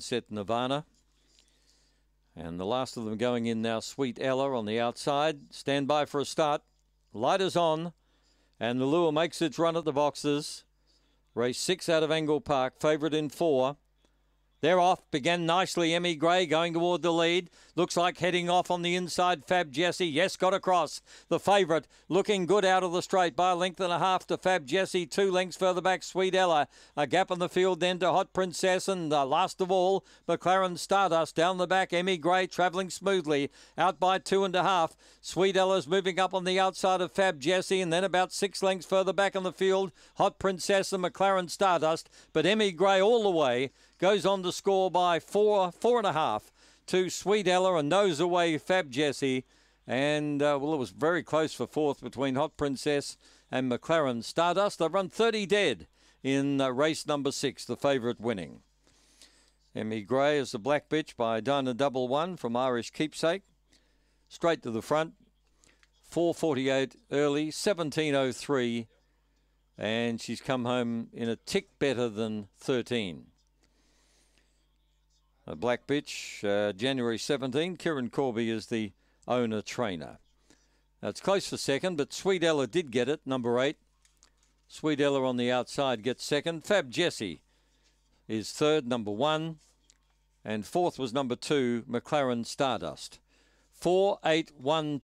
Sunset Nirvana. And the last of them going in now, Sweet Ella on the outside. Stand by for a start. Light is on. And the lure makes its run at the boxes. Race six out of Angle Park, favourite in four. They're off. Began nicely. Emmy Gray going toward the lead. Looks like heading off on the inside. Fab Jesse. Yes, got across. The favourite looking good out of the straight by a length and a half to Fab Jesse. Two lengths further back, Sweet Ella. A gap in the field then to Hot Princess. And uh, last of all, McLaren Stardust down the back. Emmy Gray travelling smoothly. Out by two and a half. Sweet Ella's moving up on the outside of Fab Jesse. And then about six lengths further back in the field, Hot Princess and McLaren Stardust. But Emmy Gray all the way goes on to score by four, four and a half to Sweet Ella and nose away Fab Jesse. And uh, well, it was very close for fourth between Hot Princess and McLaren Stardust. They've run 30 dead in uh, race number six, the favourite winning. Emmy Gray is the Black Bitch by Dinah Double One from Irish Keepsake. Straight to the front, 448 early, 1703, and she's come home in a tick better than 13 at Black Bitch, uh, January 17. Kieran Corby is the owner trainer. it's close for second, but Sweet Ella did get it, number eight. Sweet Ella on the outside gets second. Fab Jesse is third, number one. And fourth was number two, McLaren Stardust. Four, eight, one,